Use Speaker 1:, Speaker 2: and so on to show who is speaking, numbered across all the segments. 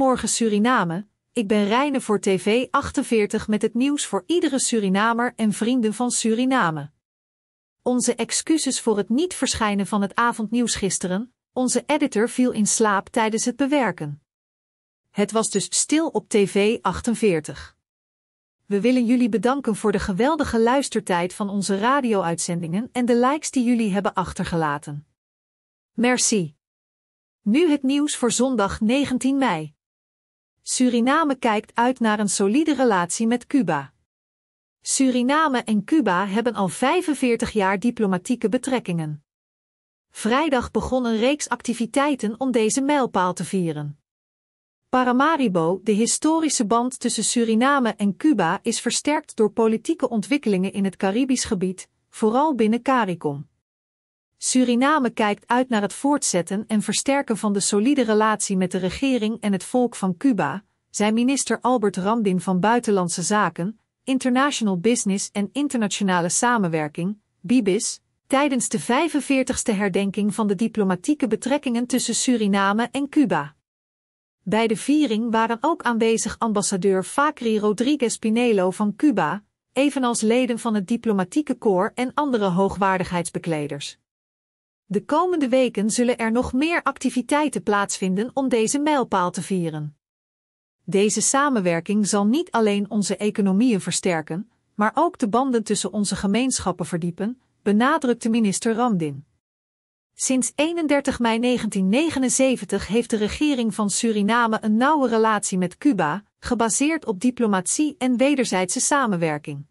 Speaker 1: Goedemorgen Suriname, ik ben Reine voor TV 48 met het nieuws voor iedere Surinamer en vrienden van Suriname. Onze excuses voor het niet verschijnen van het avondnieuws gisteren, onze editor viel in slaap tijdens het bewerken. Het was dus stil op TV 48. We willen jullie bedanken voor de geweldige luistertijd van onze radio-uitzendingen en de likes die jullie hebben achtergelaten. Merci. Nu het nieuws voor zondag 19 mei. Suriname kijkt uit naar een solide relatie met Cuba. Suriname en Cuba hebben al 45 jaar diplomatieke betrekkingen. Vrijdag begon een reeks activiteiten om deze mijlpaal te vieren. Paramaribo, de historische band tussen Suriname en Cuba, is versterkt door politieke ontwikkelingen in het Caribisch gebied, vooral binnen CARICOM. Suriname kijkt uit naar het voortzetten en versterken van de solide relatie met de regering en het volk van Cuba, zei minister Albert Ramdin van Buitenlandse Zaken, International Business en Internationale Samenwerking, BIBIS, tijdens de 45ste herdenking van de diplomatieke betrekkingen tussen Suriname en Cuba. Bij de viering waren ook aanwezig ambassadeur Fakri Rodriguez Pinelo van Cuba, evenals leden van het diplomatieke koor en andere hoogwaardigheidsbekleders. De komende weken zullen er nog meer activiteiten plaatsvinden om deze mijlpaal te vieren. Deze samenwerking zal niet alleen onze economieën versterken, maar ook de banden tussen onze gemeenschappen verdiepen, benadrukte minister Ramdin. Sinds 31 mei 1979 heeft de regering van Suriname een nauwe relatie met Cuba, gebaseerd op diplomatie en wederzijdse samenwerking.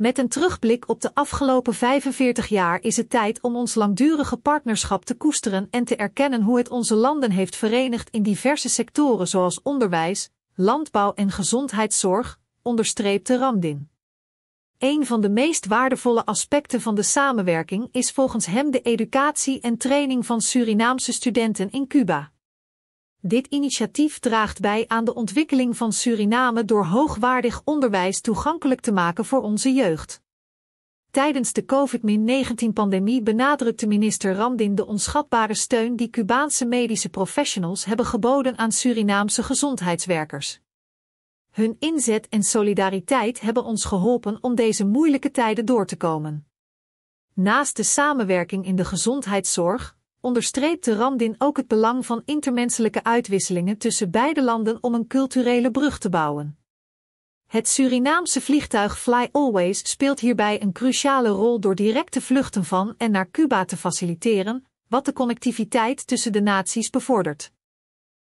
Speaker 1: Met een terugblik op de afgelopen 45 jaar is het tijd om ons langdurige partnerschap te koesteren en te erkennen hoe het onze landen heeft verenigd in diverse sectoren zoals onderwijs, landbouw en gezondheidszorg, onderstreepte Ramdin. Een van de meest waardevolle aspecten van de samenwerking is volgens hem de educatie en training van Surinaamse studenten in Cuba. Dit initiatief draagt bij aan de ontwikkeling van Suriname door hoogwaardig onderwijs toegankelijk te maken voor onze jeugd. Tijdens de COVID-19-pandemie benadrukte minister Ramdin de onschatbare steun die Cubaanse medische professionals hebben geboden aan Surinaamse gezondheidswerkers. Hun inzet en solidariteit hebben ons geholpen om deze moeilijke tijden door te komen. Naast de samenwerking in de gezondheidszorg, onderstreept de Ramdin ook het belang van intermenselijke uitwisselingen tussen beide landen om een culturele brug te bouwen. Het Surinaamse vliegtuig Fly Always speelt hierbij een cruciale rol door directe vluchten van en naar Cuba te faciliteren, wat de connectiviteit tussen de naties bevordert.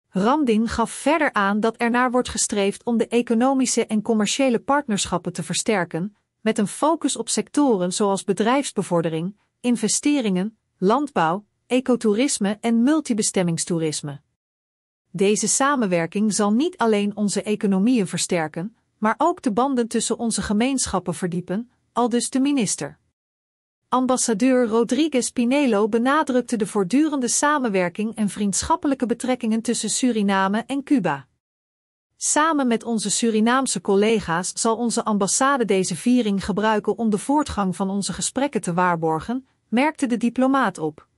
Speaker 1: Ramdin gaf verder aan dat ernaar wordt gestreefd om de economische en commerciële partnerschappen te versterken, met een focus op sectoren zoals bedrijfsbevordering, investeringen, landbouw, ecotourisme en multibestemmingstoerisme. Deze samenwerking zal niet alleen onze economieën versterken, maar ook de banden tussen onze gemeenschappen verdiepen, aldus de minister. Ambassadeur Rodriguez Pinelo benadrukte de voortdurende samenwerking en vriendschappelijke betrekkingen tussen Suriname en Cuba. Samen met onze Surinaamse collega's zal onze ambassade deze viering gebruiken om de voortgang van onze gesprekken te waarborgen, merkte de diplomaat op.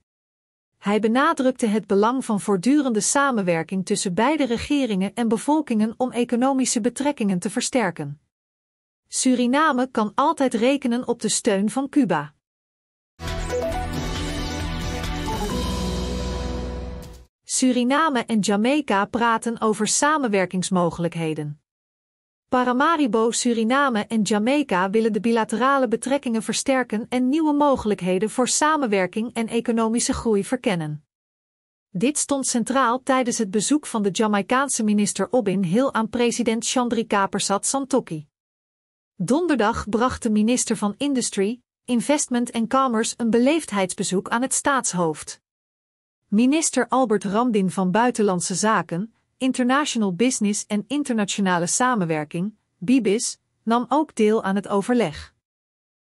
Speaker 1: Hij benadrukte het belang van voortdurende samenwerking tussen beide regeringen en bevolkingen om economische betrekkingen te versterken. Suriname kan altijd rekenen op de steun van Cuba. Suriname en Jamaica praten over samenwerkingsmogelijkheden. Paramaribo, Suriname en Jamaica willen de bilaterale betrekkingen versterken en nieuwe mogelijkheden voor samenwerking en economische groei verkennen. Dit stond centraal tijdens het bezoek van de Jamaicaanse minister Obin Hill aan president Chandrikapersat Santokhi. Donderdag bracht de minister van Industry, Investment en Commerce een beleefdheidsbezoek aan het staatshoofd. Minister Albert Ramdin van Buitenlandse Zaken, International Business en Internationale Samenwerking, BIBIS, nam ook deel aan het overleg.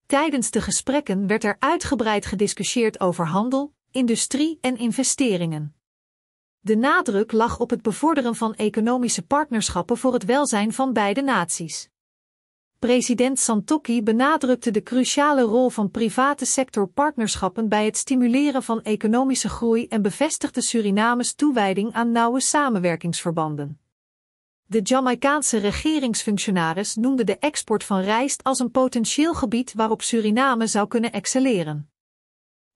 Speaker 1: Tijdens de gesprekken werd er uitgebreid gediscussieerd over handel, industrie en investeringen. De nadruk lag op het bevorderen van economische partnerschappen voor het welzijn van beide naties. President Santokki benadrukte de cruciale rol van private sectorpartnerschappen bij het stimuleren van economische groei en bevestigde Surinames toewijding aan nauwe samenwerkingsverbanden. De Jamaicaanse regeringsfunctionaris noemde de export van rijst als een potentieel gebied waarop Suriname zou kunnen excelleren.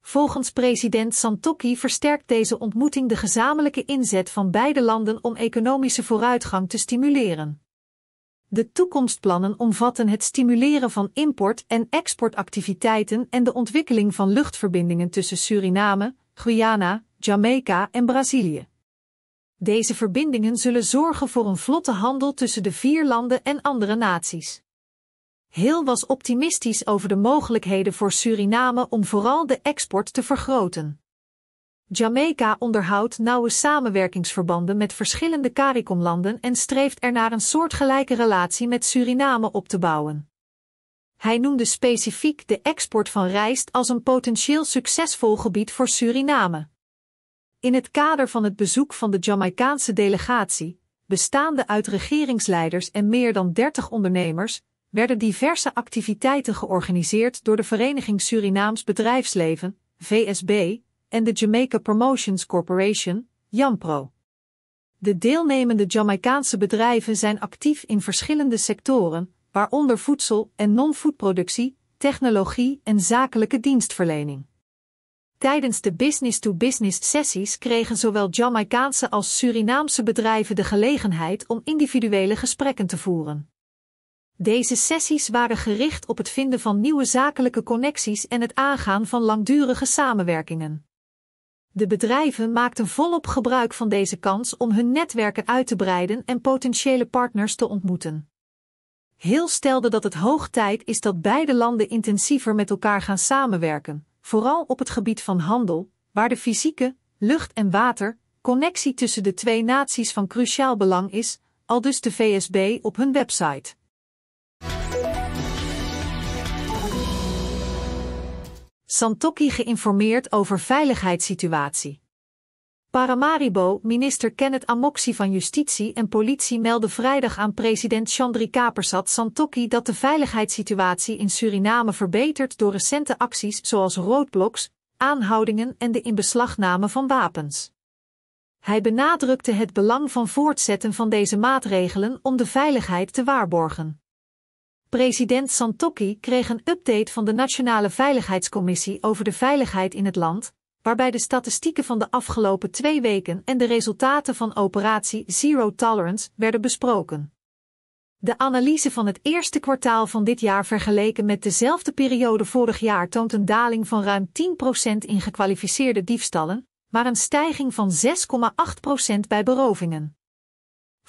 Speaker 1: Volgens president Santokki versterkt deze ontmoeting de gezamenlijke inzet van beide landen om economische vooruitgang te stimuleren. De toekomstplannen omvatten het stimuleren van import- en exportactiviteiten en de ontwikkeling van luchtverbindingen tussen Suriname, Guyana, Jamaica en Brazilië. Deze verbindingen zullen zorgen voor een vlotte handel tussen de vier landen en andere naties. Hill was optimistisch over de mogelijkheden voor Suriname om vooral de export te vergroten. Jamaica onderhoudt nauwe samenwerkingsverbanden met verschillende CARICOM-landen en streeft ernaar een soortgelijke relatie met Suriname op te bouwen. Hij noemde specifiek de export van rijst als een potentieel succesvol gebied voor Suriname. In het kader van het bezoek van de Jamaicaanse delegatie, bestaande uit regeringsleiders en meer dan 30 ondernemers, werden diverse activiteiten georganiseerd door de Vereniging Surinaams Bedrijfsleven, VSB, en de Jamaica Promotions Corporation, Jampro. De deelnemende Jamaicaanse bedrijven zijn actief in verschillende sectoren, waaronder voedsel- en non-foodproductie, technologie en zakelijke dienstverlening. Tijdens de business-to-business -business sessies kregen zowel Jamaicaanse als Surinaamse bedrijven de gelegenheid om individuele gesprekken te voeren. Deze sessies waren gericht op het vinden van nieuwe zakelijke connecties en het aangaan van langdurige samenwerkingen. De bedrijven maakten volop gebruik van deze kans om hun netwerken uit te breiden en potentiële partners te ontmoeten. Heel stelde dat het hoog tijd is dat beide landen intensiever met elkaar gaan samenwerken, vooral op het gebied van handel, waar de fysieke, lucht en water connectie tussen de twee naties van cruciaal belang is, al dus de VSB op hun website. Santokki geïnformeerd over veiligheidssituatie. Paramaribo, minister Kenneth Amoxi van Justitie en Politie meldde vrijdag aan president Chandri Kapersat Santokki dat de veiligheidssituatie in Suriname verbetert door recente acties zoals roadblocks, aanhoudingen en de inbeslagname van wapens. Hij benadrukte het belang van voortzetten van deze maatregelen om de veiligheid te waarborgen. President Santokki kreeg een update van de Nationale Veiligheidscommissie over de veiligheid in het land, waarbij de statistieken van de afgelopen twee weken en de resultaten van operatie Zero Tolerance werden besproken. De analyse van het eerste kwartaal van dit jaar vergeleken met dezelfde periode vorig jaar toont een daling van ruim 10% in gekwalificeerde diefstallen, maar een stijging van 6,8% bij berovingen.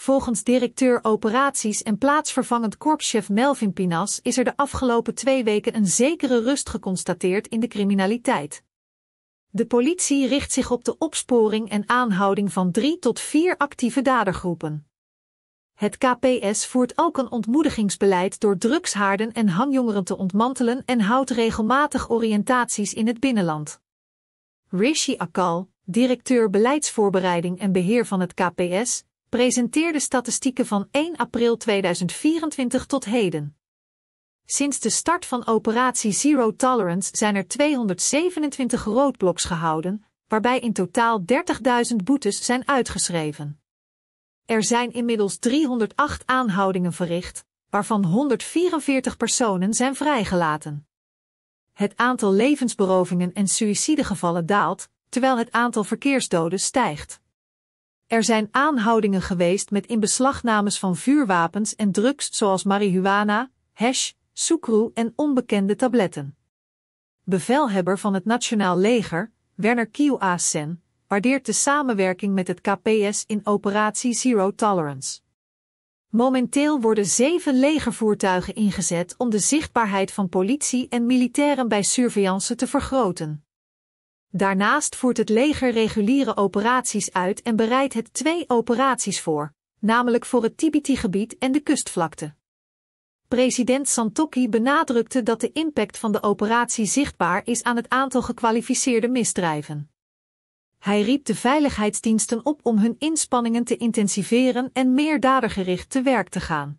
Speaker 1: Volgens directeur operaties en plaatsvervangend korpschef Melvin Pinas is er de afgelopen twee weken een zekere rust geconstateerd in de criminaliteit. De politie richt zich op de opsporing en aanhouding van drie tot vier actieve dadergroepen. Het KPS voert ook een ontmoedigingsbeleid door drugshaarden en hangjongeren te ontmantelen en houdt regelmatig oriëntaties in het binnenland. Rishi Akal, directeur beleidsvoorbereiding en beheer van het KPS, presenteerde statistieken van 1 april 2024 tot heden. Sinds de start van operatie Zero Tolerance zijn er 227 roodbloks gehouden, waarbij in totaal 30.000 boetes zijn uitgeschreven. Er zijn inmiddels 308 aanhoudingen verricht, waarvan 144 personen zijn vrijgelaten. Het aantal levensberovingen en suïcidegevallen daalt, terwijl het aantal verkeersdoden stijgt. Er zijn aanhoudingen geweest met inbeslagnames van vuurwapens en drugs zoals marihuana, hash, soekroe en onbekende tabletten. Bevelhebber van het Nationaal Leger, Werner Kiuasen, Sen, waardeert de samenwerking met het KPS in operatie Zero Tolerance. Momenteel worden zeven legervoertuigen ingezet om de zichtbaarheid van politie en militairen bij surveillance te vergroten. Daarnaast voert het leger reguliere operaties uit en bereidt het twee operaties voor, namelijk voor het Tibiti-gebied en de kustvlakte. President Santokki benadrukte dat de impact van de operatie zichtbaar is aan het aantal gekwalificeerde misdrijven. Hij riep de veiligheidsdiensten op om hun inspanningen te intensiveren en meer dadergericht te werk te gaan.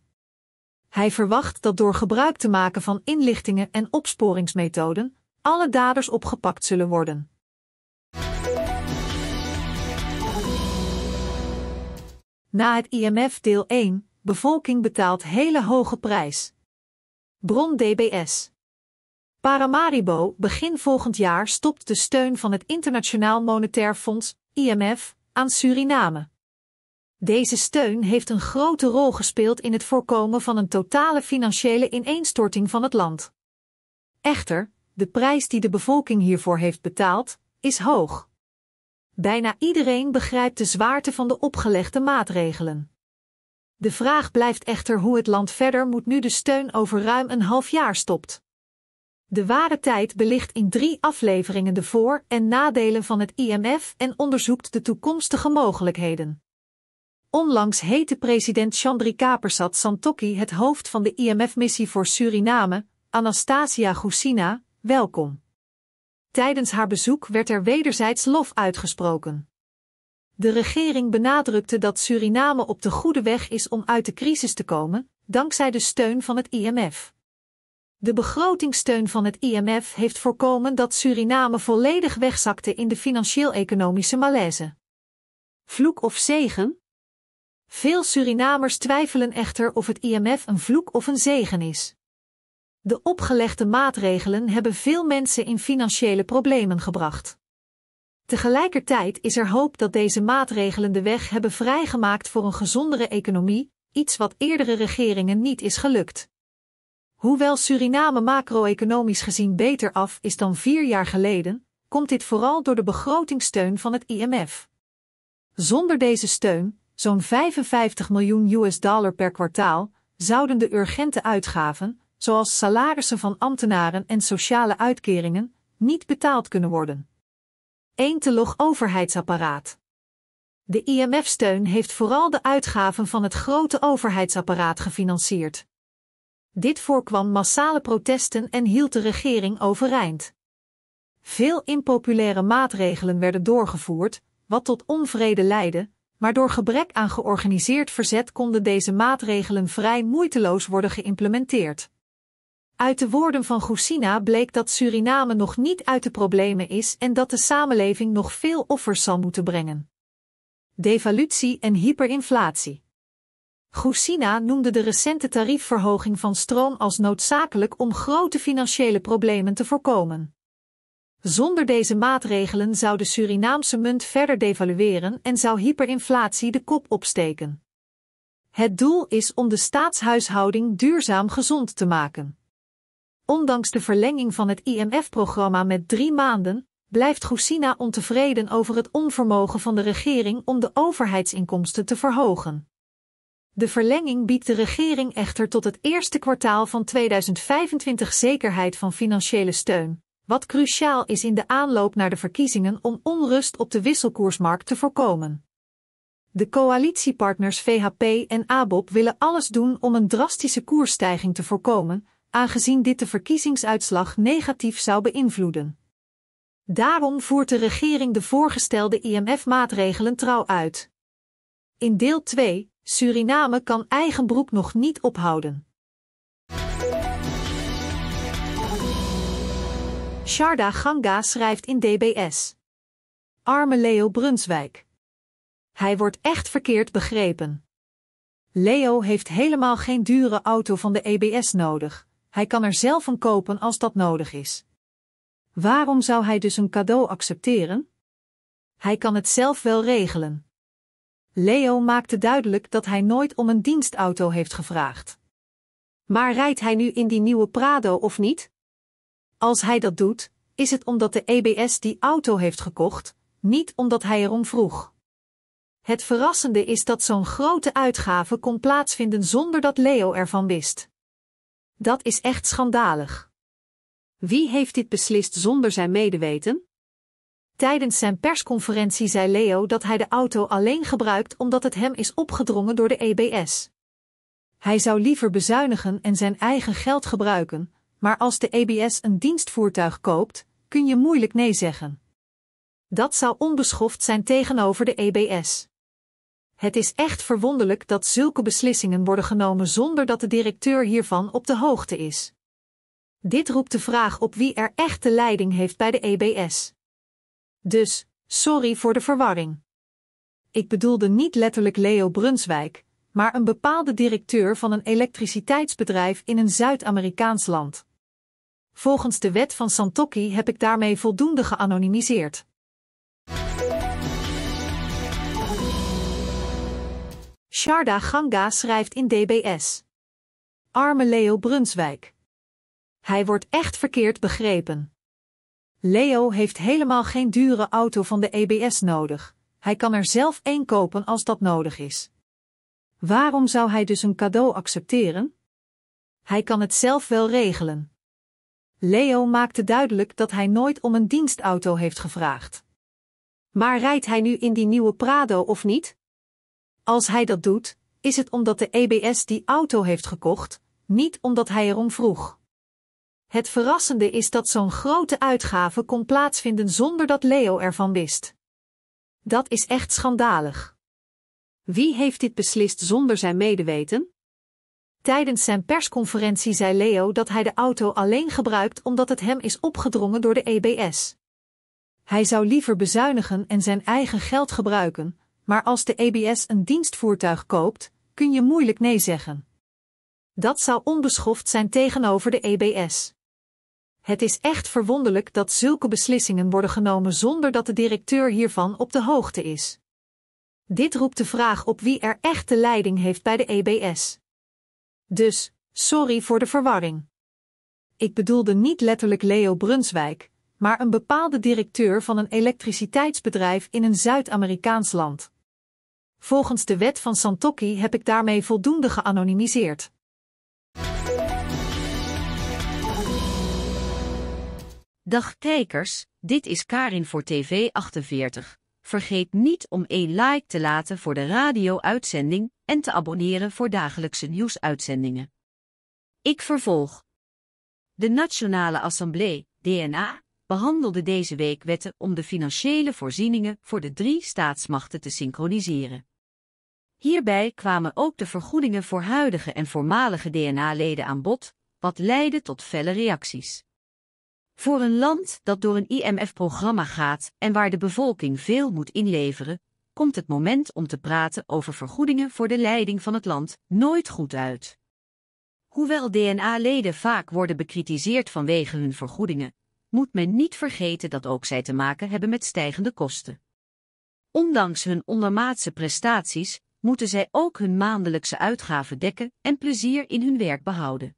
Speaker 1: Hij verwacht dat door gebruik te maken van inlichtingen en opsporingsmethoden alle daders opgepakt zullen worden. Na het IMF deel 1, bevolking betaalt hele hoge prijs. Bron DBS. Paramaribo begin volgend jaar stopt de steun van het Internationaal Monetair Fonds, IMF, aan Suriname. Deze steun heeft een grote rol gespeeld in het voorkomen van een totale financiële ineenstorting van het land. Echter, de prijs die de bevolking hiervoor heeft betaald, is hoog. Bijna iedereen begrijpt de zwaarte van de opgelegde maatregelen. De vraag blijft echter hoe het land verder moet nu de steun over ruim een half jaar stopt. De ware tijd belicht in drie afleveringen de voor- en nadelen van het IMF en onderzoekt de toekomstige mogelijkheden. Onlangs heette president Chandri Kapersat Santokhi het hoofd van de IMF-missie voor Suriname, Anastasia Gusina, welkom. Tijdens haar bezoek werd er wederzijds lof uitgesproken. De regering benadrukte dat Suriname op de goede weg is om uit de crisis te komen, dankzij de steun van het IMF. De begrotingssteun van het IMF heeft voorkomen dat Suriname volledig wegzakte in de financieel-economische malaise. Vloek of zegen? Veel Surinamers twijfelen echter of het IMF een vloek of een zegen is. De opgelegde maatregelen hebben veel mensen in financiële problemen gebracht. Tegelijkertijd is er hoop dat deze maatregelen de weg hebben vrijgemaakt voor een gezondere economie, iets wat eerdere regeringen niet is gelukt. Hoewel Suriname macro-economisch gezien beter af is dan vier jaar geleden, komt dit vooral door de begrotingssteun van het IMF. Zonder deze steun, zo'n 55 miljoen US dollar per kwartaal, zouden de urgente uitgaven, zoals salarissen van ambtenaren en sociale uitkeringen, niet betaald kunnen worden. 1 te log overheidsapparaat. De IMF-steun heeft vooral de uitgaven van het grote overheidsapparaat gefinancierd. Dit voorkwam massale protesten en hield de regering overeind. Veel impopulaire maatregelen werden doorgevoerd, wat tot onvrede leidde, maar door gebrek aan georganiseerd verzet konden deze maatregelen vrij moeiteloos worden geïmplementeerd. Uit de woorden van Gousina bleek dat Suriname nog niet uit de problemen is en dat de samenleving nog veel offers zal moeten brengen. Devalutie en hyperinflatie. Gousina noemde de recente tariefverhoging van stroom als noodzakelijk om grote financiële problemen te voorkomen. Zonder deze maatregelen zou de Surinaamse munt verder devalueren en zou hyperinflatie de kop opsteken. Het doel is om de staatshuishouding duurzaam gezond te maken. Ondanks de verlenging van het IMF-programma met drie maanden, blijft Gousina ontevreden over het onvermogen van de regering om de overheidsinkomsten te verhogen. De verlenging biedt de regering echter tot het eerste kwartaal van 2025 zekerheid van financiële steun, wat cruciaal is in de aanloop naar de verkiezingen om onrust op de wisselkoersmarkt te voorkomen. De coalitiepartners VHP en ABOP willen alles doen om een drastische koersstijging te voorkomen, aangezien dit de verkiezingsuitslag negatief zou beïnvloeden. Daarom voert de regering de voorgestelde IMF-maatregelen trouw uit. In deel 2, Suriname kan eigen broek nog niet ophouden. Sharda Ganga schrijft in DBS. Arme Leo Brunswijk. Hij wordt echt verkeerd begrepen. Leo heeft helemaal geen dure auto van de EBS nodig hij kan er zelf een kopen als dat nodig is. Waarom zou hij dus een cadeau accepteren? Hij kan het zelf wel regelen. Leo maakte duidelijk dat hij nooit om een dienstauto heeft gevraagd. Maar rijdt hij nu in die nieuwe Prado of niet? Als hij dat doet, is het omdat de EBS die auto heeft gekocht, niet omdat hij erom vroeg. Het verrassende is dat zo'n grote uitgave kon plaatsvinden zonder dat Leo ervan wist. Dat is echt schandalig. Wie heeft dit beslist zonder zijn medeweten? Tijdens zijn persconferentie zei Leo dat hij de auto alleen gebruikt omdat het hem is opgedrongen door de EBS. Hij zou liever bezuinigen en zijn eigen geld gebruiken, maar als de EBS een dienstvoertuig koopt, kun je moeilijk nee zeggen. Dat zou onbeschoft zijn tegenover de EBS. Het is echt verwonderlijk dat zulke beslissingen worden genomen zonder dat de directeur hiervan op de hoogte is. Dit roept de vraag op wie er echt de leiding heeft bij de EBS. Dus, sorry voor de verwarring. Ik bedoelde niet letterlijk Leo Brunswijk, maar een bepaalde directeur van een elektriciteitsbedrijf in een Zuid-Amerikaans land. Volgens de wet van Santoki heb ik daarmee voldoende geanonimiseerd. Sharda Ganga schrijft in DBS. Arme Leo Brunswijk. Hij wordt echt verkeerd begrepen. Leo heeft helemaal geen dure auto van de EBS nodig. Hij kan er zelf één kopen als dat nodig is. Waarom zou hij dus een cadeau accepteren? Hij kan het zelf wel regelen. Leo maakte duidelijk dat hij nooit om een dienstauto heeft gevraagd. Maar rijdt hij nu in die nieuwe Prado of niet? Als hij dat doet, is het omdat de EBS die auto heeft gekocht, niet omdat hij erom vroeg. Het verrassende is dat zo'n grote uitgave kon plaatsvinden zonder dat Leo ervan wist. Dat is echt schandalig. Wie heeft dit beslist zonder zijn medeweten? Tijdens zijn persconferentie zei Leo dat hij de auto alleen gebruikt omdat het hem is opgedrongen door de EBS. Hij zou liever bezuinigen en zijn eigen geld gebruiken, maar als de EBS een dienstvoertuig koopt, kun je moeilijk nee zeggen. Dat zou onbeschoft zijn tegenover de EBS. Het is echt verwonderlijk dat zulke beslissingen worden genomen zonder dat de directeur hiervan op de hoogte is. Dit roept de vraag op wie er echt de leiding heeft bij de EBS. Dus, sorry voor de verwarring. Ik bedoelde niet letterlijk Leo Brunswijk, maar een bepaalde directeur van een elektriciteitsbedrijf in een Zuid-Amerikaans land. Volgens de wet van Santoki heb ik daarmee voldoende geanonimiseerd.
Speaker 2: Dag kijkers, dit is Karin voor TV48. Vergeet niet om een like te laten voor de radio-uitzending en te abonneren voor dagelijkse nieuwsuitzendingen. Ik vervolg. De Nationale Assemblée, DNA, behandelde deze week wetten om de financiële voorzieningen voor de drie staatsmachten te synchroniseren. Hierbij kwamen ook de vergoedingen voor huidige en voormalige DNA-leden aan bod, wat leidde tot felle reacties. Voor een land dat door een IMF-programma gaat en waar de bevolking veel moet inleveren, komt het moment om te praten over vergoedingen voor de leiding van het land nooit goed uit. Hoewel DNA-leden vaak worden bekritiseerd vanwege hun vergoedingen, moet men niet vergeten dat ook zij te maken hebben met stijgende kosten. Ondanks hun ondermaatse prestaties moeten zij ook hun maandelijkse uitgaven dekken en plezier in hun werk behouden.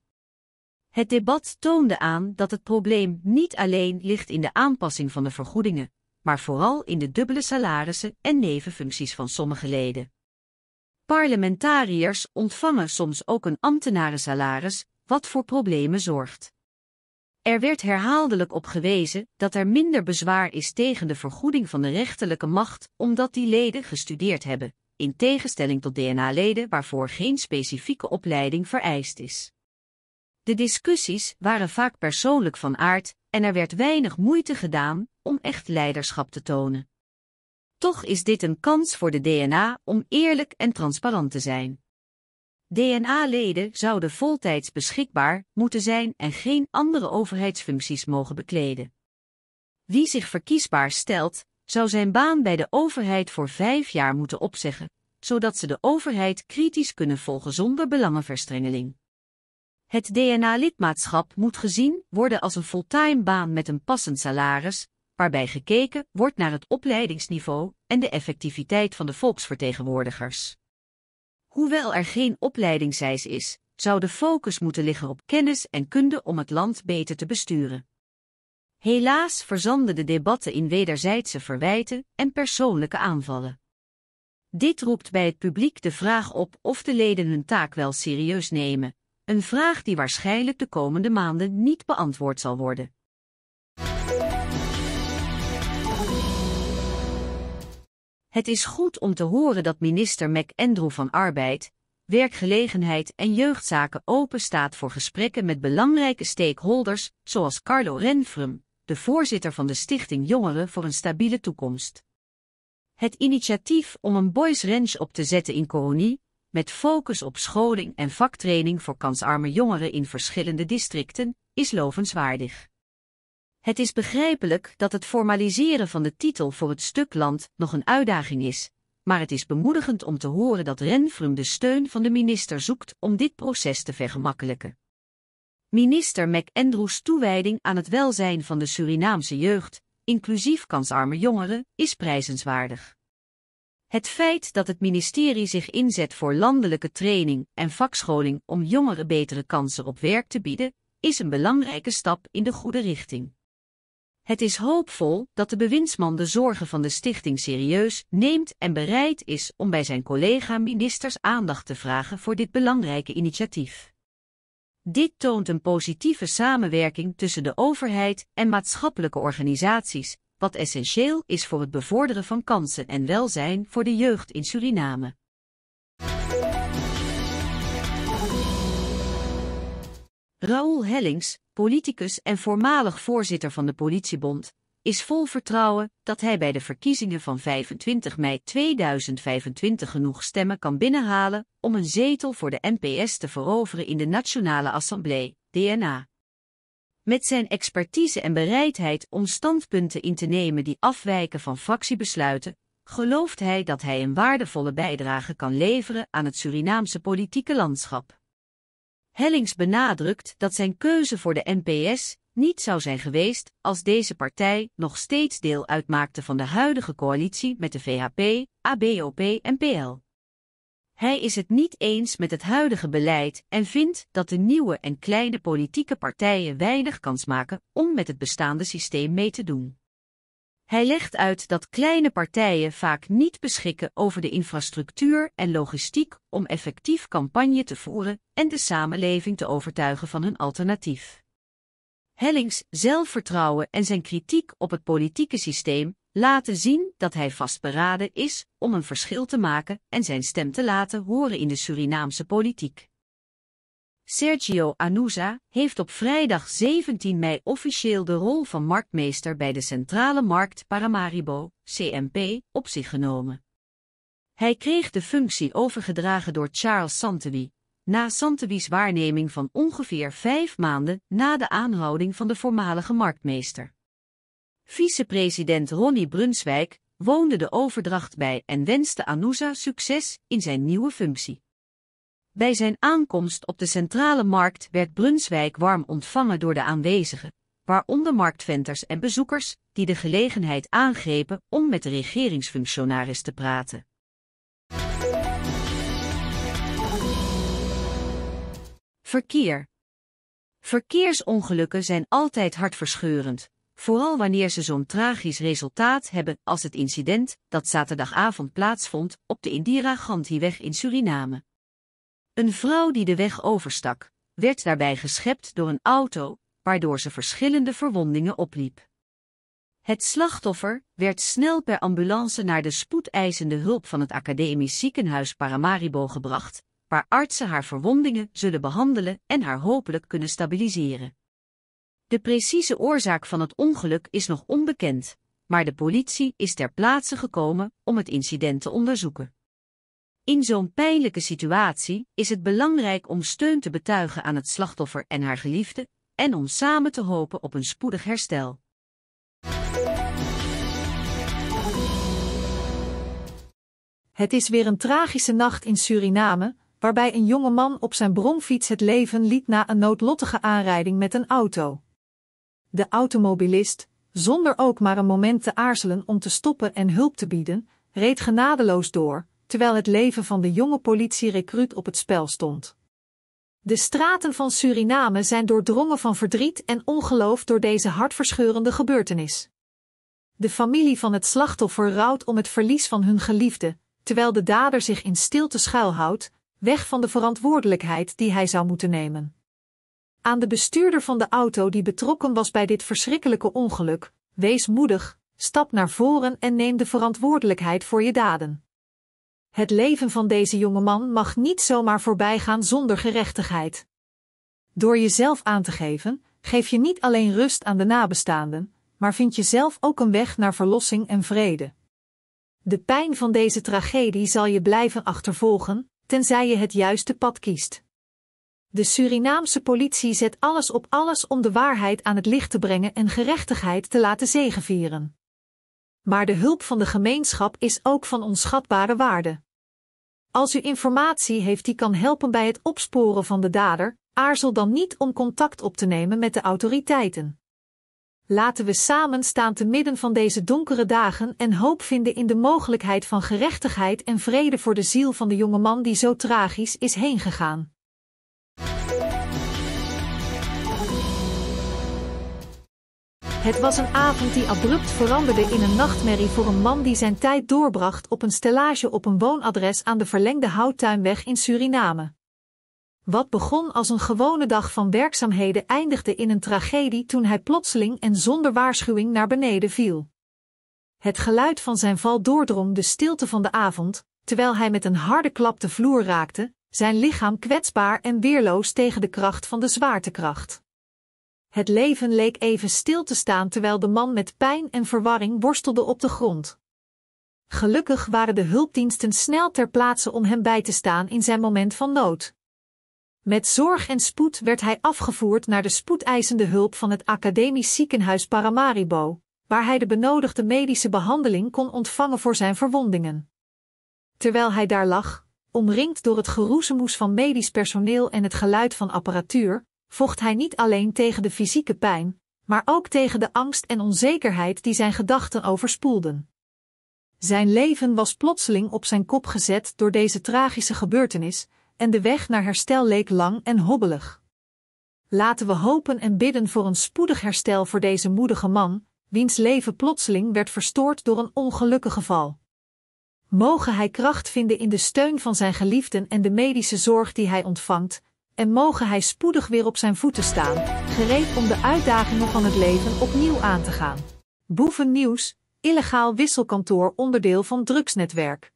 Speaker 2: Het debat toonde aan dat het probleem niet alleen ligt in de aanpassing van de vergoedingen, maar vooral in de dubbele salarissen en nevenfuncties van sommige leden. Parlementariërs ontvangen soms ook een ambtenarensalaris, wat voor problemen zorgt. Er werd herhaaldelijk op gewezen dat er minder bezwaar is tegen de vergoeding van de rechterlijke macht omdat die leden gestudeerd hebben, in tegenstelling tot DNA-leden waarvoor geen specifieke opleiding vereist is. De discussies waren vaak persoonlijk van aard en er werd weinig moeite gedaan om echt leiderschap te tonen. Toch is dit een kans voor de DNA om eerlijk en transparant te zijn. DNA-leden zouden voltijds beschikbaar moeten zijn en geen andere overheidsfuncties mogen bekleden. Wie zich verkiesbaar stelt, zou zijn baan bij de overheid voor vijf jaar moeten opzeggen, zodat ze de overheid kritisch kunnen volgen zonder belangenverstrengeling. Het DNA-lidmaatschap moet gezien worden als een fulltime baan met een passend salaris, waarbij gekeken wordt naar het opleidingsniveau en de effectiviteit van de volksvertegenwoordigers. Hoewel er geen opleidingseis is, zou de focus moeten liggen op kennis en kunde om het land beter te besturen. Helaas verzanden de debatten in wederzijdse verwijten en persoonlijke aanvallen. Dit roept bij het publiek de vraag op of de leden hun taak wel serieus nemen, een vraag die waarschijnlijk de komende maanden niet beantwoord zal worden. Het is goed om te horen dat minister McAndrew van Arbeid, Werkgelegenheid en Jeugdzaken openstaat voor gesprekken met belangrijke stakeholders zoals Carlo Renfrum, de voorzitter van de Stichting Jongeren voor een Stabiele Toekomst. Het initiatief om een boys ranch op te zetten in Coronie, met focus op scholing en vaktraining voor kansarme jongeren in verschillende districten, is lovenswaardig. Het is begrijpelijk dat het formaliseren van de titel voor het stuk land nog een uitdaging is, maar het is bemoedigend om te horen dat Renfrum de steun van de minister zoekt om dit proces te vergemakkelijken. Minister McAndrews' toewijding aan het welzijn van de Surinaamse jeugd, inclusief kansarme jongeren, is prijzenswaardig. Het feit dat het ministerie zich inzet voor landelijke training en vakscholing om jongeren betere kansen op werk te bieden, is een belangrijke stap in de goede richting. Het is hoopvol dat de bewindsman de zorgen van de stichting serieus neemt en bereid is om bij zijn collega-ministers aandacht te vragen voor dit belangrijke initiatief. Dit toont een positieve samenwerking tussen de overheid en maatschappelijke organisaties, wat essentieel is voor het bevorderen van kansen en welzijn voor de jeugd in Suriname. Raoul Hellings, politicus en voormalig voorzitter van de Politiebond, is vol vertrouwen dat hij bij de verkiezingen van 25 mei 2025 genoeg stemmen kan binnenhalen om een zetel voor de NPS te veroveren in de Nationale Assemblée, DNA. Met zijn expertise en bereidheid om standpunten in te nemen die afwijken van fractiebesluiten, gelooft hij dat hij een waardevolle bijdrage kan leveren aan het Surinaamse politieke landschap. Hellings benadrukt dat zijn keuze voor de NPS niet zou zijn geweest als deze partij nog steeds deel uitmaakte van de huidige coalitie met de VHP, ABOP en PL. Hij is het niet eens met het huidige beleid en vindt dat de nieuwe en kleine politieke partijen weinig kans maken om met het bestaande systeem mee te doen. Hij legt uit dat kleine partijen vaak niet beschikken over de infrastructuur en logistiek om effectief campagne te voeren en de samenleving te overtuigen van hun alternatief. Hellings zelfvertrouwen en zijn kritiek op het politieke systeem laten zien dat hij vastberaden is om een verschil te maken en zijn stem te laten horen in de Surinaamse politiek. Sergio Anusa heeft op vrijdag 17 mei officieel de rol van marktmeester bij de Centrale Markt Paramaribo, CMP, op zich genomen. Hij kreeg de functie overgedragen door Charles Santelli, na Santewies waarneming van ongeveer vijf maanden na de aanhouding van de voormalige marktmeester. Vicepresident Ronnie Brunswijk woonde de overdracht bij en wenste Anousa succes in zijn nieuwe functie. Bij zijn aankomst op de centrale markt werd Brunswijk warm ontvangen door de aanwezigen, waaronder marktventers en bezoekers die de gelegenheid aangrepen om met de regeringsfunctionaris te praten. Verkeer. Verkeersongelukken zijn altijd hartverscheurend, vooral wanneer ze zo'n tragisch resultaat hebben als het incident dat zaterdagavond plaatsvond op de Indira Gandhiweg in Suriname. Een vrouw die de weg overstak, werd daarbij geschept door een auto, waardoor ze verschillende verwondingen opliep. Het slachtoffer werd snel per ambulance naar de spoedeisende hulp van het academisch ziekenhuis Paramaribo gebracht, waar artsen haar verwondingen zullen behandelen en haar hopelijk kunnen stabiliseren. De precieze oorzaak van het ongeluk is nog onbekend, maar de politie is ter plaatse gekomen om het incident te onderzoeken. In zo'n pijnlijke situatie is het belangrijk om steun te betuigen aan het slachtoffer en haar geliefde en om samen te hopen op een spoedig herstel. Het is weer
Speaker 1: een tragische nacht in Suriname, waarbij een jonge man op zijn bromfiets het leven liet na een noodlottige aanrijding met een auto. De automobilist, zonder ook maar een moment te aarzelen om te stoppen en hulp te bieden, reed genadeloos door, terwijl het leven van de jonge politierecruut op het spel stond. De straten van Suriname zijn doordrongen van verdriet en ongeloof door deze hartverscheurende gebeurtenis. De familie van het slachtoffer rouwt om het verlies van hun geliefde, terwijl de dader zich in stilte schuilhoudt, weg van de verantwoordelijkheid die hij zou moeten nemen. Aan de bestuurder van de auto die betrokken was bij dit verschrikkelijke ongeluk, wees moedig, stap naar voren en neem de verantwoordelijkheid voor je daden. Het leven van deze jonge man mag niet zomaar voorbij gaan zonder gerechtigheid. Door jezelf aan te geven, geef je niet alleen rust aan de nabestaanden, maar vind je zelf ook een weg naar verlossing en vrede. De pijn van deze tragedie zal je blijven achtervolgen, tenzij je het juiste pad kiest. De Surinaamse politie zet alles op alles om de waarheid aan het licht te brengen en gerechtigheid te laten zegenvieren. Maar de hulp van de gemeenschap is ook van onschatbare waarde. Als u informatie heeft die kan helpen bij het opsporen van de dader, aarzel dan niet om contact op te nemen met de autoriteiten. Laten we samen staan te midden van deze donkere dagen en hoop vinden in de mogelijkheid van gerechtigheid en vrede voor de ziel van de jonge man die zo tragisch is heengegaan. Het was een avond die abrupt veranderde in een nachtmerrie voor een man die zijn tijd doorbracht op een stellage op een woonadres aan de verlengde houttuinweg in Suriname. Wat begon als een gewone dag van werkzaamheden eindigde in een tragedie toen hij plotseling en zonder waarschuwing naar beneden viel. Het geluid van zijn val doordrong de stilte van de avond, terwijl hij met een harde klap de vloer raakte, zijn lichaam kwetsbaar en weerloos tegen de kracht van de zwaartekracht. Het leven leek even stil te staan terwijl de man met pijn en verwarring worstelde op de grond. Gelukkig waren de hulpdiensten snel ter plaatse om hem bij te staan in zijn moment van nood. Met zorg en spoed werd hij afgevoerd naar de spoedeisende hulp van het academisch ziekenhuis Paramaribo, waar hij de benodigde medische behandeling kon ontvangen voor zijn verwondingen. Terwijl hij daar lag, omringd door het geroezemoes van medisch personeel en het geluid van apparatuur, vocht hij niet alleen tegen de fysieke pijn, maar ook tegen de angst en onzekerheid die zijn gedachten overspoelden. Zijn leven was plotseling op zijn kop gezet door deze tragische gebeurtenis, en de weg naar herstel leek lang en hobbelig. Laten we hopen en bidden voor een spoedig herstel voor deze moedige man, wiens leven plotseling werd verstoord door een ongelukkige geval. Mogen hij kracht vinden in de steun van zijn geliefden en de medische zorg die hij ontvangt, en mogen hij spoedig weer op zijn voeten staan, gereed om de uitdagingen van het leven opnieuw aan te gaan. Boeven Nieuws, illegaal wisselkantoor onderdeel van drugsnetwerk.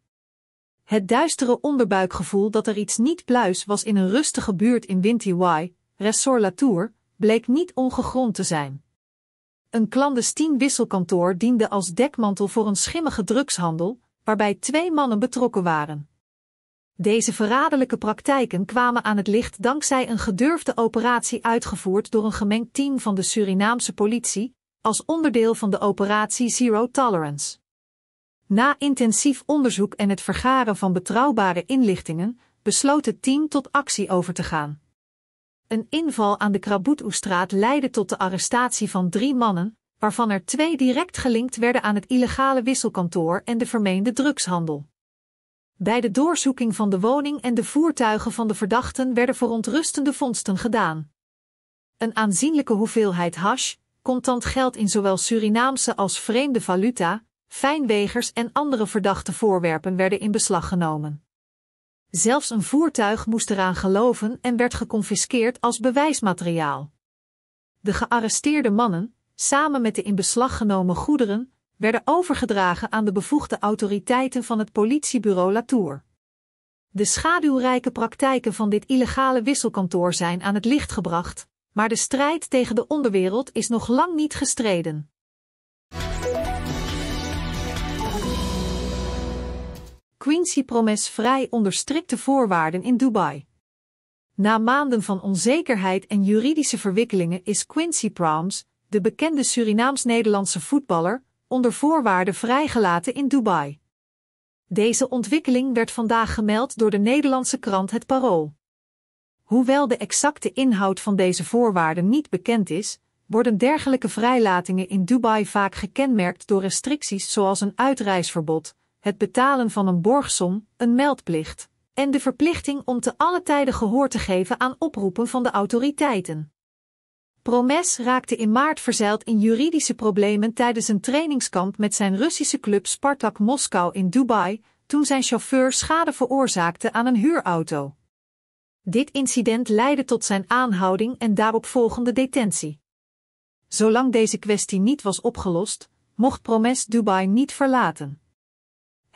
Speaker 1: Het duistere onderbuikgevoel dat er iets niet pluis was in een rustige buurt in Y, Ressort Latour, bleek niet ongegrond te zijn. Een clandestien wisselkantoor diende als dekmantel voor een schimmige drugshandel, waarbij twee mannen betrokken waren. Deze verraderlijke praktijken kwamen aan het licht dankzij een gedurfde operatie uitgevoerd door een gemengd team van de Surinaamse politie, als onderdeel van de operatie Zero Tolerance. Na intensief onderzoek en het vergaren van betrouwbare inlichtingen, besloot het team tot actie over te gaan. Een inval aan de Krabutoestraat leidde tot de arrestatie van drie mannen, waarvan er twee direct gelinkt werden aan het illegale wisselkantoor en de vermeende drugshandel. Bij de doorzoeking van de woning en de voertuigen van de verdachten werden verontrustende vondsten gedaan. Een aanzienlijke hoeveelheid hash, contant geld in zowel Surinaamse als vreemde valuta, fijnwegers en andere verdachte voorwerpen werden in beslag genomen. Zelfs een voertuig moest eraan geloven en werd geconfiskeerd als bewijsmateriaal. De gearresteerde mannen, samen met de in beslag genomen goederen, werden overgedragen aan de bevoegde autoriteiten van het politiebureau Latour. De schaduwrijke praktijken van dit illegale wisselkantoor zijn aan het licht gebracht, maar de strijd tegen de onderwereld is nog lang niet gestreden. Quincy Promes vrij onder strikte voorwaarden in Dubai. Na maanden van onzekerheid en juridische verwikkelingen is Quincy Promes, de bekende Surinaams-Nederlandse voetballer, onder voorwaarden vrijgelaten in Dubai. Deze ontwikkeling werd vandaag gemeld door de Nederlandse krant Het Parool. Hoewel de exacte inhoud van deze voorwaarden niet bekend is, worden dergelijke vrijlatingen in Dubai vaak gekenmerkt door restricties zoals een uitreisverbod, het betalen van een borgsom, een meldplicht en de verplichting om te alle tijden gehoor te geven aan oproepen van de autoriteiten. Promes raakte in maart verzeild in juridische problemen tijdens een trainingskamp met zijn Russische club Spartak Moskou in Dubai, toen zijn chauffeur schade veroorzaakte aan een huurauto. Dit incident leidde tot zijn aanhouding en daaropvolgende detentie. Zolang deze kwestie niet was opgelost, mocht Promes Dubai niet verlaten.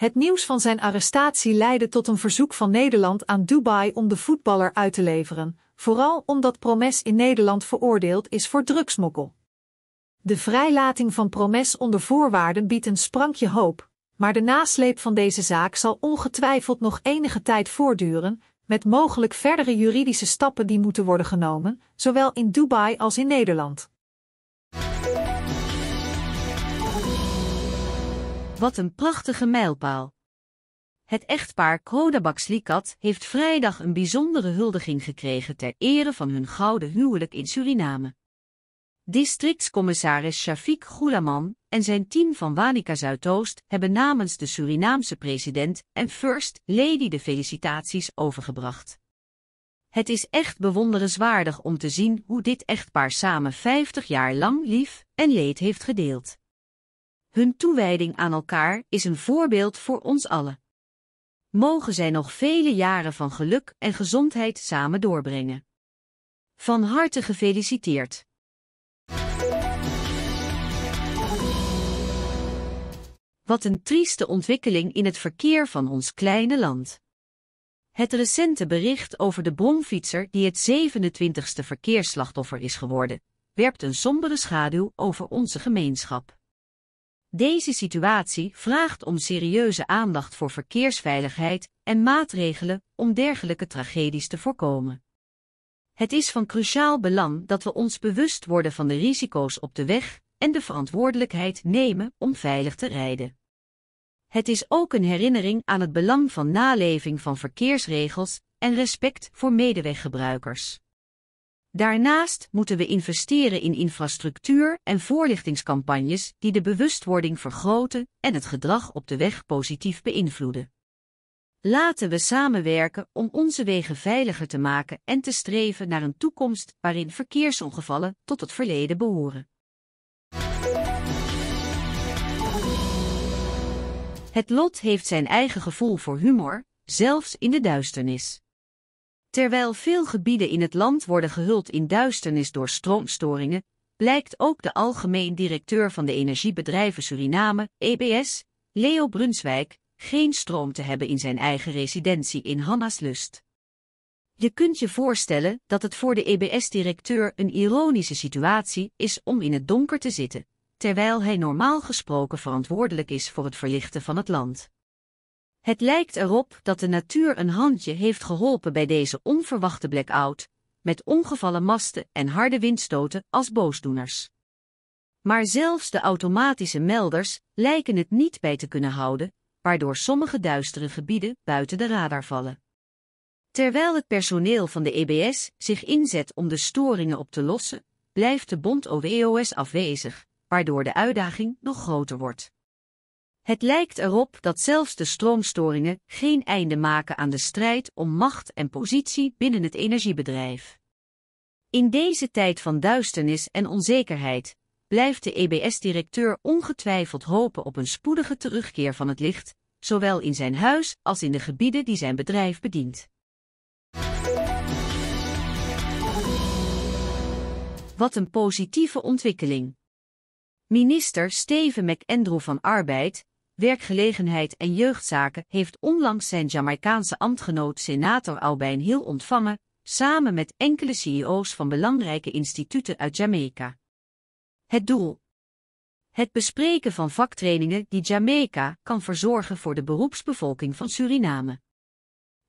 Speaker 1: Het nieuws van zijn arrestatie leidde tot een verzoek van Nederland aan Dubai om de voetballer uit te leveren, vooral omdat Promes in Nederland veroordeeld is voor drugsmokkel. De vrijlating van Promes onder voorwaarden biedt een sprankje hoop, maar de nasleep van deze zaak zal ongetwijfeld nog enige tijd voortduren, met mogelijk verdere juridische stappen die moeten worden genomen, zowel in Dubai als in Nederland.
Speaker 2: Wat een prachtige mijlpaal. Het echtpaar Kodabakslikat heeft vrijdag een bijzondere huldiging gekregen ter ere van hun gouden huwelijk in Suriname. Districtscommissaris Shafiq Goulaman en zijn team van Wanica Zuidoost hebben namens de Surinaamse president en First Lady de felicitaties overgebracht. Het is echt bewonderenswaardig om te zien hoe dit echtpaar samen 50 jaar lang lief en leed heeft gedeeld. Hun toewijding aan elkaar is een voorbeeld voor ons allen. Mogen zij nog vele jaren van geluk en gezondheid samen doorbrengen. Van harte gefeliciteerd. Wat een trieste ontwikkeling in het verkeer van ons kleine land. Het recente bericht over de bromfietser die het 27ste verkeersslachtoffer is geworden, werpt een sombere schaduw over onze gemeenschap. Deze situatie vraagt om serieuze aandacht voor verkeersveiligheid en maatregelen om dergelijke tragedies te voorkomen. Het is van cruciaal belang dat we ons bewust worden van de risico's op de weg en de verantwoordelijkheid nemen om veilig te rijden. Het is ook een herinnering aan het belang van naleving van verkeersregels en respect voor medeweggebruikers. Daarnaast moeten we investeren in infrastructuur en voorlichtingscampagnes die de bewustwording vergroten en het gedrag op de weg positief beïnvloeden. Laten we samenwerken om onze wegen veiliger te maken en te streven naar een toekomst waarin verkeersongevallen tot het verleden behoren. Het lot heeft zijn eigen gevoel voor humor, zelfs in de duisternis. Terwijl veel gebieden in het land worden gehuld in duisternis door stroomstoringen, blijkt ook de algemeen directeur van de energiebedrijven Suriname, EBS, Leo Brunswijk, geen stroom te hebben in zijn eigen residentie in Hannaslust. Je kunt je voorstellen dat het voor de EBS-directeur een ironische situatie is om in het donker te zitten, terwijl hij normaal gesproken verantwoordelijk is voor het verlichten van het land. Het lijkt erop dat de natuur een handje heeft geholpen bij deze onverwachte blackout, met ongevallen masten en harde windstoten als boosdoeners. Maar zelfs de automatische melders lijken het niet bij te kunnen houden, waardoor sommige duistere gebieden buiten de radar vallen. Terwijl het personeel van de EBS zich inzet om de storingen op te lossen, blijft de bond OWOS afwezig, waardoor de uitdaging nog groter wordt. Het lijkt erop dat zelfs de stroomstoringen geen einde maken aan de strijd om macht en positie binnen het energiebedrijf. In deze tijd van duisternis en onzekerheid blijft de EBS-directeur ongetwijfeld hopen op een spoedige terugkeer van het licht, zowel in zijn huis als in de gebieden die zijn bedrijf bedient. Wat een positieve ontwikkeling! Minister Steven McAndrew van Arbeid Werkgelegenheid en Jeugdzaken heeft onlangs zijn Jamaicaanse ambtgenoot senator Albijn Hill ontvangen, samen met enkele CEO's van belangrijke instituten uit Jamaica. Het doel Het bespreken van vaktrainingen die Jamaica kan verzorgen voor de beroepsbevolking van Suriname.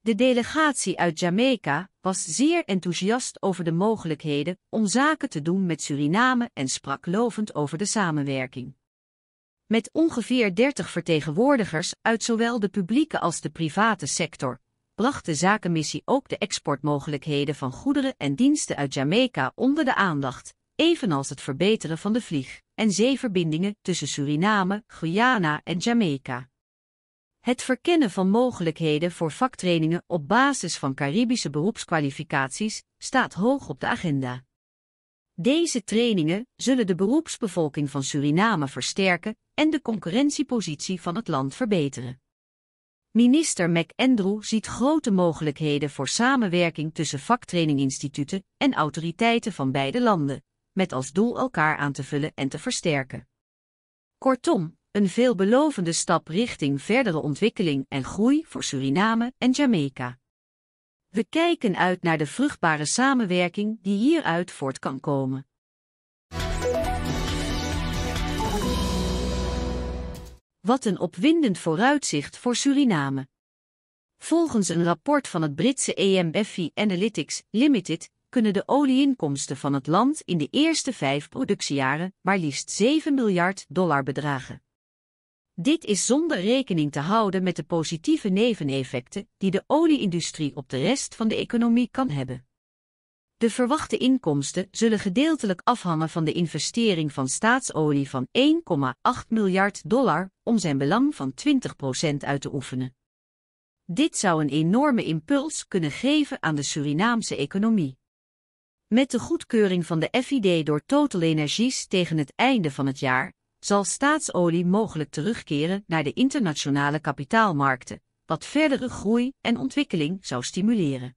Speaker 2: De delegatie uit Jamaica was zeer enthousiast over de mogelijkheden om zaken te doen met Suriname en sprak lovend over de samenwerking met ongeveer 30 vertegenwoordigers uit zowel de publieke als de private sector, bracht de zakenmissie ook de exportmogelijkheden van goederen en diensten uit Jamaica onder de aandacht, evenals het verbeteren van de vlieg- en zeeverbindingen tussen Suriname, Guyana en Jamaica. Het verkennen van mogelijkheden voor vaktrainingen op basis van Caribische beroepskwalificaties staat hoog op de agenda. Deze trainingen zullen de beroepsbevolking van Suriname versterken en de concurrentiepositie van het land verbeteren. Minister McAndrew ziet grote mogelijkheden voor samenwerking tussen vaktraininginstituten en autoriteiten van beide landen, met als doel elkaar aan te vullen en te versterken. Kortom, een veelbelovende stap richting verdere ontwikkeling en groei voor Suriname en Jamaica. We kijken uit naar de vruchtbare samenwerking die hieruit voort kan komen. Wat een opwindend vooruitzicht voor Suriname. Volgens een rapport van het Britse EMFI Analytics Limited kunnen de olieinkomsten van het land in de eerste vijf productiejaren maar liefst 7 miljard dollar bedragen. Dit is zonder rekening te houden met de positieve neveneffecten die de olieindustrie op de rest van de economie kan hebben. De verwachte inkomsten zullen gedeeltelijk afhangen van de investering van staatsolie van 1,8 miljard dollar om zijn belang van 20% uit te oefenen. Dit zou een enorme impuls kunnen geven aan de Surinaamse economie. Met de goedkeuring van de FID door Total Energies tegen het einde van het jaar zal staatsolie mogelijk terugkeren naar de internationale kapitaalmarkten, wat verdere groei en ontwikkeling zou stimuleren.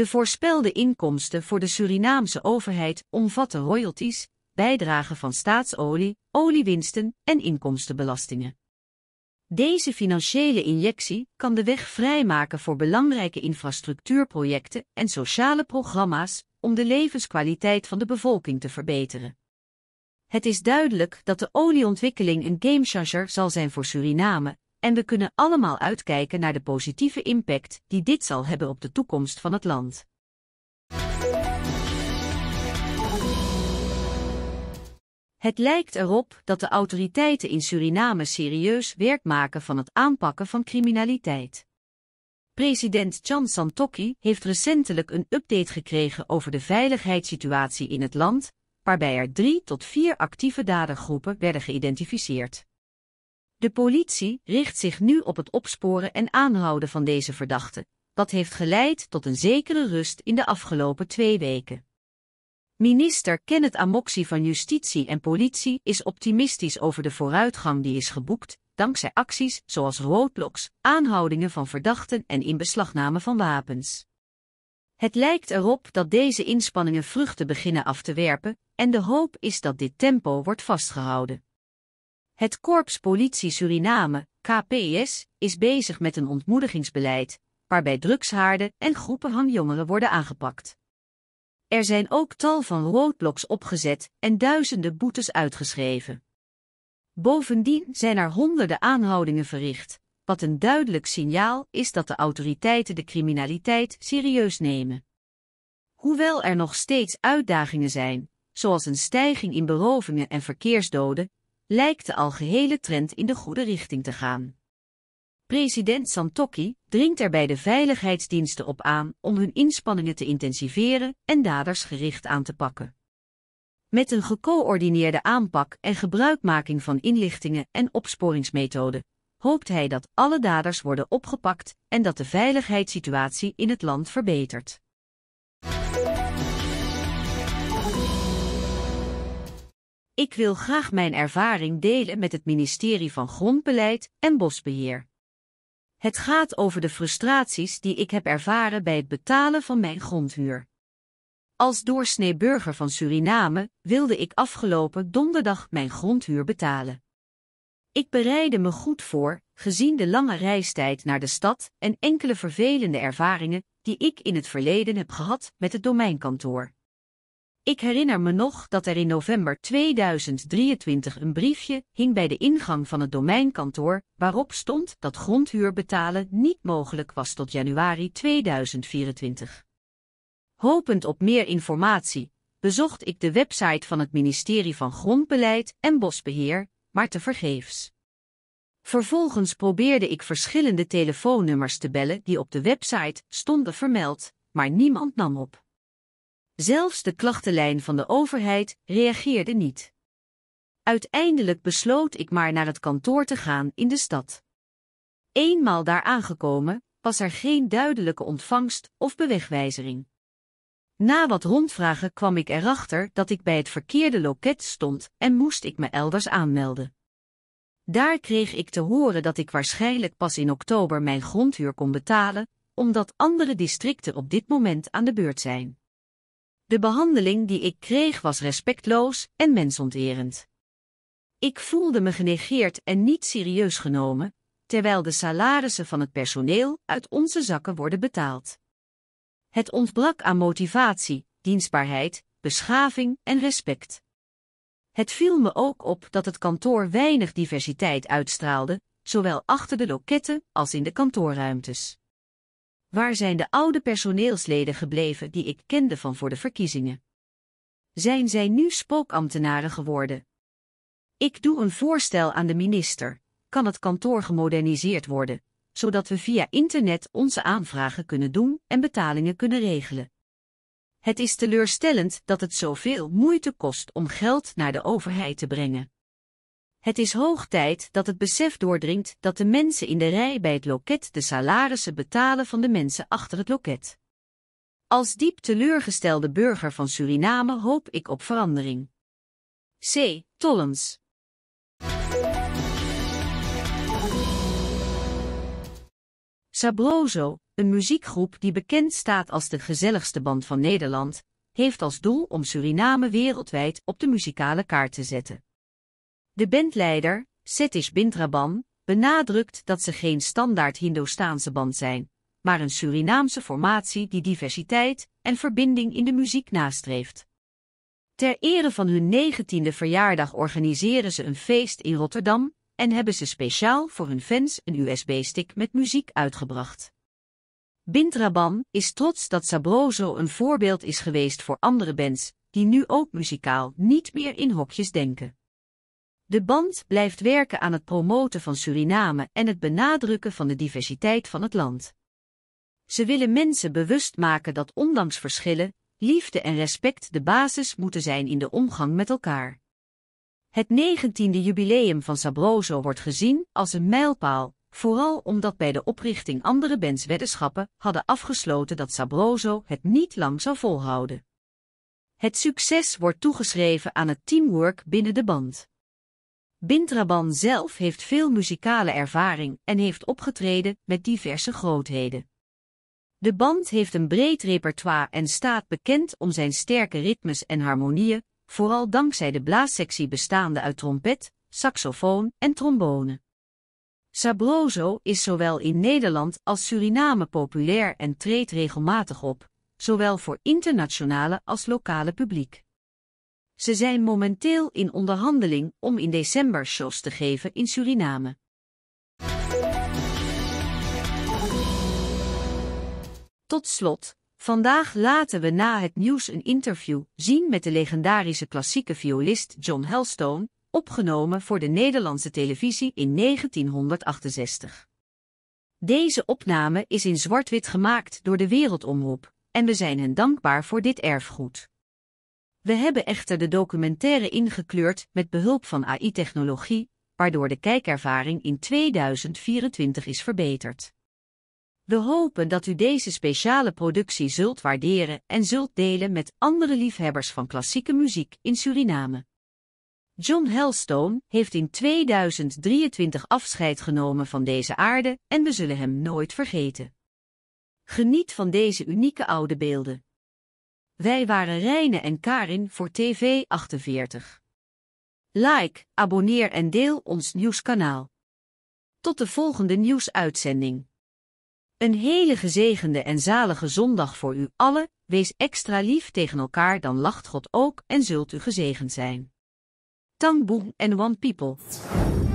Speaker 2: De voorspelde inkomsten voor de Surinaamse overheid omvatten royalties, bijdragen van staatsolie, oliewinsten en inkomstenbelastingen. Deze financiële injectie kan de weg vrijmaken voor belangrijke infrastructuurprojecten en sociale programma's om de levenskwaliteit van de bevolking te verbeteren. Het is duidelijk dat de olieontwikkeling een gamechanger zal zijn voor Suriname, en we kunnen allemaal uitkijken naar de positieve impact die dit zal hebben op de toekomst van het land. Het lijkt erop dat de autoriteiten in Suriname serieus werk maken van het aanpakken van criminaliteit. President Chan Santokki heeft recentelijk een update gekregen over de veiligheidssituatie in het land, waarbij er drie tot vier actieve dadergroepen werden geïdentificeerd. De politie richt zich nu op het opsporen en aanhouden van deze verdachten. Dat heeft geleid tot een zekere rust in de afgelopen twee weken. Minister Kenneth Amoxie van Justitie en Politie is optimistisch over de vooruitgang die is geboekt, dankzij acties zoals roadblocks, aanhoudingen van verdachten en inbeslagname van wapens. Het lijkt erop dat deze inspanningen vruchten beginnen af te werpen en de hoop is dat dit tempo wordt vastgehouden. Het Korps Politie Suriname, KPS, is bezig met een ontmoedigingsbeleid, waarbij drugshaarden en groepen van jongeren worden aangepakt. Er zijn ook tal van roadblocks opgezet en duizenden boetes uitgeschreven. Bovendien zijn er honderden aanhoudingen verricht, wat een duidelijk signaal is dat de autoriteiten de criminaliteit serieus nemen. Hoewel er nog steeds uitdagingen zijn, zoals een stijging in berovingen en verkeersdoden, lijkt de algehele trend in de goede richting te gaan. President Santoki dringt er bij de veiligheidsdiensten op aan om hun inspanningen te intensiveren en daders gericht aan te pakken. Met een gecoördineerde aanpak en gebruikmaking van inlichtingen en opsporingsmethoden hoopt hij dat alle daders worden opgepakt en dat de veiligheidssituatie in het land verbetert. Ik wil graag mijn ervaring delen met het ministerie van Grondbeleid en Bosbeheer. Het gaat over de frustraties die ik heb ervaren bij het betalen van mijn grondhuur. Als doorsnee burger van Suriname wilde ik afgelopen donderdag mijn grondhuur betalen. Ik bereidde me goed voor, gezien de lange reistijd naar de stad en enkele vervelende ervaringen die ik in het verleden heb gehad met het domeinkantoor. Ik herinner me nog dat er in november 2023 een briefje hing bij de ingang van het domeinkantoor waarop stond dat grondhuur betalen niet mogelijk was tot januari 2024. Hopend op meer informatie bezocht ik de website van het ministerie van Grondbeleid en Bosbeheer, maar tevergeefs. Vervolgens probeerde ik verschillende telefoonnummers te bellen die op de website stonden vermeld, maar niemand nam op. Zelfs de klachtenlijn van de overheid reageerde niet. Uiteindelijk besloot ik maar naar het kantoor te gaan in de stad. Eenmaal daar aangekomen, was er geen duidelijke ontvangst of bewegwijzering. Na wat rondvragen kwam ik erachter dat ik bij het verkeerde loket stond en moest ik me elders aanmelden. Daar kreeg ik te horen dat ik waarschijnlijk pas in oktober mijn grondhuur kon betalen, omdat andere districten op dit moment aan de beurt zijn. De behandeling die ik kreeg was respectloos en mensonterend. Ik voelde me genegeerd en niet serieus genomen, terwijl de salarissen van het personeel uit onze zakken worden betaald. Het ontbrak aan motivatie, dienstbaarheid, beschaving en respect. Het viel me ook op dat het kantoor weinig diversiteit uitstraalde, zowel achter de loketten als in de kantoorruimtes. Waar zijn de oude personeelsleden gebleven die ik kende van voor de verkiezingen? Zijn zij nu spookambtenaren geworden? Ik doe een voorstel aan de minister. Kan het kantoor gemoderniseerd worden, zodat we via internet onze aanvragen kunnen doen en betalingen kunnen regelen? Het is teleurstellend dat het zoveel moeite kost om geld naar de overheid te brengen. Het is hoog tijd dat het besef doordringt dat de mensen in de rij bij het loket de salarissen betalen van de mensen achter het loket. Als diep teleurgestelde burger van Suriname hoop ik op verandering. C. Tollens Sabroso, een muziekgroep die bekend staat als de gezelligste band van Nederland, heeft als doel om Suriname wereldwijd op de muzikale kaart te zetten. De bandleider, Setish Bintraban, benadrukt dat ze geen standaard Hindoestaanse band zijn, maar een Surinaamse formatie die diversiteit en verbinding in de muziek nastreeft. Ter ere van hun negentiende verjaardag organiseren ze een feest in Rotterdam en hebben ze speciaal voor hun fans een USB-stick met muziek uitgebracht. Bintraban is trots dat Sabroso een voorbeeld is geweest voor andere bands die nu ook muzikaal niet meer in hokjes denken. De band blijft werken aan het promoten van Suriname en het benadrukken van de diversiteit van het land. Ze willen mensen bewust maken dat ondanks verschillen, liefde en respect de basis moeten zijn in de omgang met elkaar. Het 19e jubileum van Sabroso wordt gezien als een mijlpaal, vooral omdat bij de oprichting andere bands weddenschappen hadden afgesloten dat Sabroso het niet lang zou volhouden. Het succes wordt toegeschreven aan het teamwork binnen de band. Bintraban zelf heeft veel muzikale ervaring en heeft opgetreden met diverse grootheden. De band heeft een breed repertoire en staat bekend om zijn sterke ritmes en harmonieën, vooral dankzij de blaassectie bestaande uit trompet, saxofoon en trombone. Sabroso is zowel in Nederland als Suriname populair en treedt regelmatig op, zowel voor internationale als lokale publiek. Ze zijn momenteel in onderhandeling om in december shows te geven in Suriname. Tot slot, vandaag laten we na het nieuws een interview zien met de legendarische klassieke violist John Helstone, opgenomen voor de Nederlandse televisie in 1968. Deze opname is in zwart-wit gemaakt door de Wereldomroep, en we zijn hen dankbaar voor dit erfgoed. We hebben echter de documentaire ingekleurd met behulp van AI-technologie, waardoor de kijkervaring in 2024 is verbeterd. We hopen dat u deze speciale productie zult waarderen en zult delen met andere liefhebbers van klassieke muziek in Suriname. John Helstone heeft in 2023 afscheid genomen van deze aarde en we zullen hem nooit vergeten. Geniet van deze unieke oude beelden. Wij waren Reine en Karin voor TV 48. Like, abonneer en deel ons nieuwskanaal. Tot de volgende nieuwsuitzending. Een hele gezegende en zalige zondag voor u allen. Wees extra lief tegen elkaar, dan lacht God ook en zult u gezegend zijn. Tang Boon en One People.